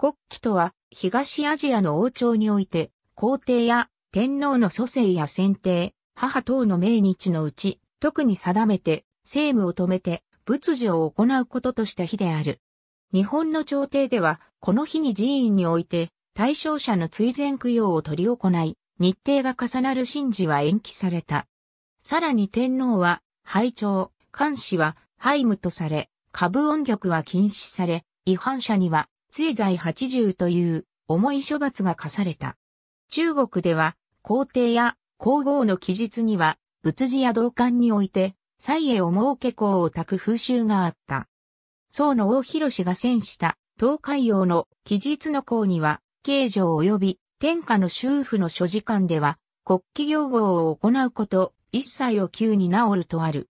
国旗とは、東アジアの王朝において、皇帝や天皇の蘇生や先定、母等の命日のうち、特に定めて、政務を止めて、仏事を行うこととした日である。日本の朝廷では、この日に寺院において、対象者の追善供養を取り行い、日程が重なる神事は延期された。さらに天皇は、拝聴、監視は、拝務とされ、株音曲は禁止され、違反者には、杖罪80という重い処罰が課された。中国では皇帝や皇后の記述には仏寺や道館において、蔡英をうけ功を託。く風習があった。宋の大広氏が戦した東海洋の記述の項には、形状及び天下の修府の諸事官では、国旗用語を行うこと、一切を急に治るとある。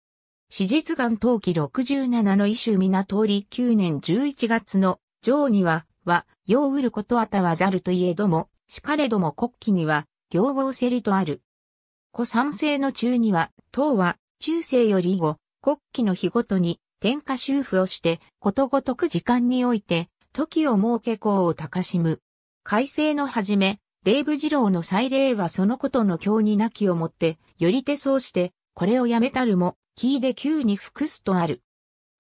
史実願冬季67の異種皆通り9年11月の上には、は、ようることあたわざるといえども、しかれども国旗には、行合せりとある。古三世の中には、唐は、中世より以後、国旗の日ごとに、天下修復をして、ことごとく時間において、時を設け功を高しむ。改正のはじめ、霊部二郎の祭礼はそのことの教になきをもって、より手そうして、これをやめたるも、キーで急に服すとある。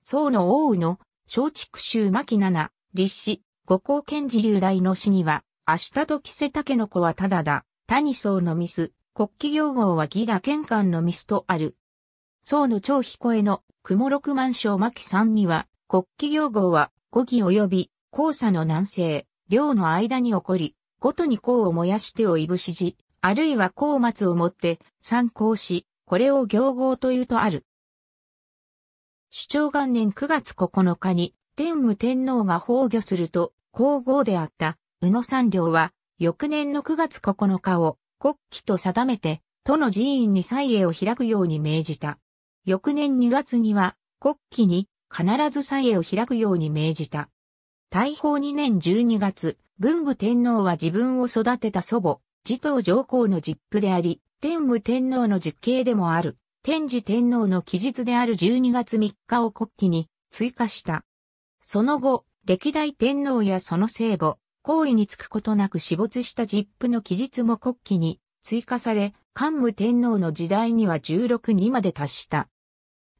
宋の王の、松竹州牧七、立志、五光賢治流大の詩には、明日と着せたけのこはただだ、谷僧のミス、国旗行号は義だ玄関のミスとある。僧の超彦への、雲六万章巻さんには、国旗行号は、五義及び、黄砂の南西、両の間に起こり、ごとに項を燃やしてをいぶしじ、あるいは項末をもって、参考し、これを行号というとある。主張元年9月9日に、天武天皇が崩御すると、皇后であった、宇野三両は、翌年の9月9日を、国旗と定めて、都の寺院に祭営を開くように命じた。翌年2月には、国旗に、必ず祭営を開くように命じた。大宝2年12月、文武天皇は自分を育てた祖母、自統上皇の実父であり、天武天皇の実刑でもある、天智天皇の記述である12月3日を国旗に追加した。その後、歴代天皇やその聖母、皇位につくことなく死没した実父の記述も国旗に追加され、桓武天皇の時代には16にまで達した。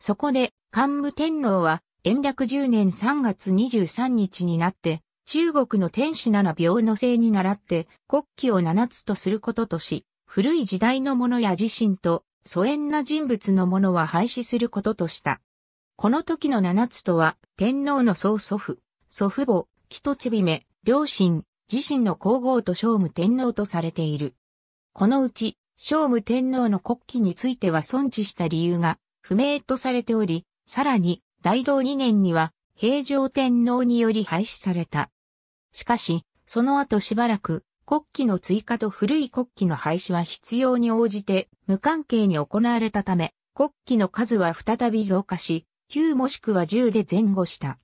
そこで、桓武天皇は、延暦10年3月23日になって、中国の天使七病の姓に倣って、国旗を七つとすることとし、古い時代のものや自身と、疎遠な人物のものは廃止することとした。この時の七つとは、天皇の曽祖父、祖父母、木ちびめ、両親、自身の皇后と聖武天皇とされている。このうち、聖武天皇の国旗については存知した理由が不明とされており、さらに、大道2年には、平城天皇により廃止された。しかし、その後しばらく、国旗の追加と古い国旗の廃止は必要に応じて無関係に行われたため、国旗の数は再び増加し、9もしくは10で前後した。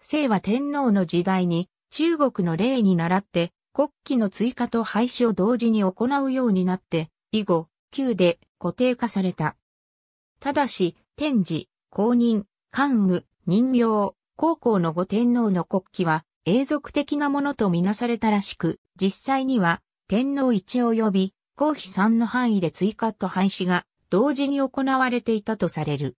姓は天皇の時代に中国の霊に倣って国旗の追加と廃止を同時に行うようになって以後9で固定化された。ただし、天智、公認、官務、任用、高校の五天皇の国旗は永続的なものとみなされたらしく、実際には天皇一及び皇妃三の範囲で追加と廃止が同時に行われていたとされる。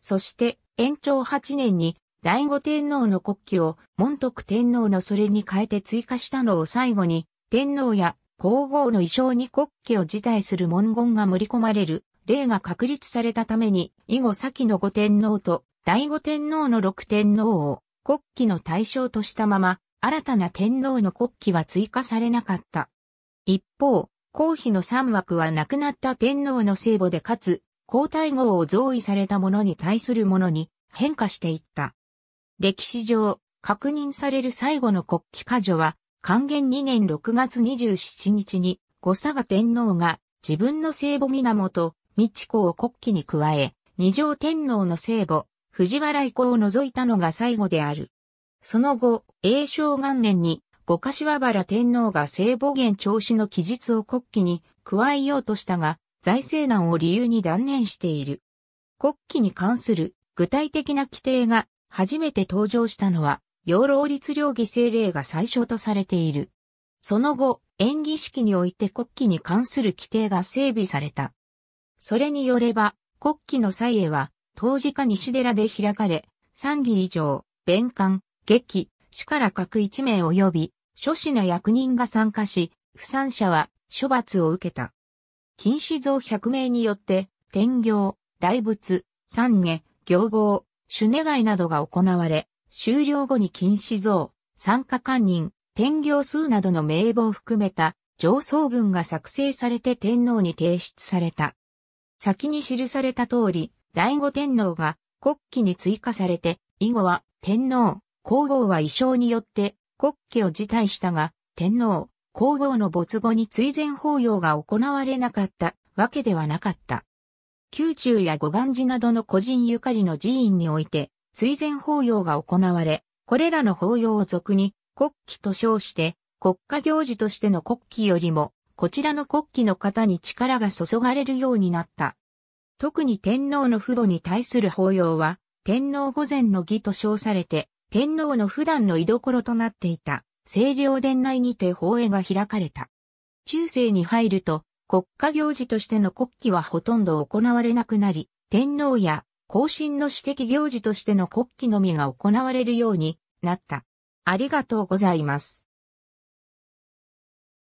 そして、延長8年に、第五天皇の国旗を、文徳天皇のそれに変えて追加したのを最後に、天皇や皇后の衣装に国旗を辞退する文言が盛り込まれる、例が確立されたために、以後先の五天皇と、第五天皇の六天皇を、国旗の対象としたまま、新たな天皇の国旗は追加されなかった。一方、皇妃の三枠は亡くなった天皇の聖母でかつ、皇太后を贈位されたものに対するものに変化していった。歴史上、確認される最後の国旗過剰は、還元2年6月27日に、五佐賀天皇が自分の聖母源、三智子を国旗に加え、二条天皇の聖母、藤原以降を除いたのが最後である。その後、永正元年に、五柏原天皇が聖母元長子の記述を国旗に加えようとしたが、財政難を理由に断念している。国旗に関する具体的な規定が初めて登場したのは、養老律令儀政令が最初とされている。その後、演技式において国旗に関する規定が整備された。それによれば、国旗の際へは、当時下西寺で開かれ、3儀以上、弁官、劇、主から各1名及び、諸子の役人が参加し、不参者は処罰を受けた。金子像百名によって、天行、大仏、三下、行合、主願いなどが行われ、終了後に金子像、参加官人、天行数などの名簿を含めた上層文が作成されて天皇に提出された。先に記された通り、醍醐天皇が国旗に追加されて、以後は天皇、皇后は衣装によって国旗を辞退したが、天皇、皇后の没後に追善法要が行われなかったわけではなかった。宮中や五願寺などの個人ゆかりの寺院において、追善法要が行われ、これらの法要を俗に国旗と称して、国家行事としての国旗よりも、こちらの国旗の方に力が注がれるようになった。特に天皇の父母に対する法要は、天皇御前の儀と称されて、天皇の普段の居所となっていた。清涼殿内にて法映が開かれた。中世に入ると、国家行事としての国旗はほとんど行われなくなり、天皇や後進の私的行事としての国旗のみが行われるようになった。ありがとうございます。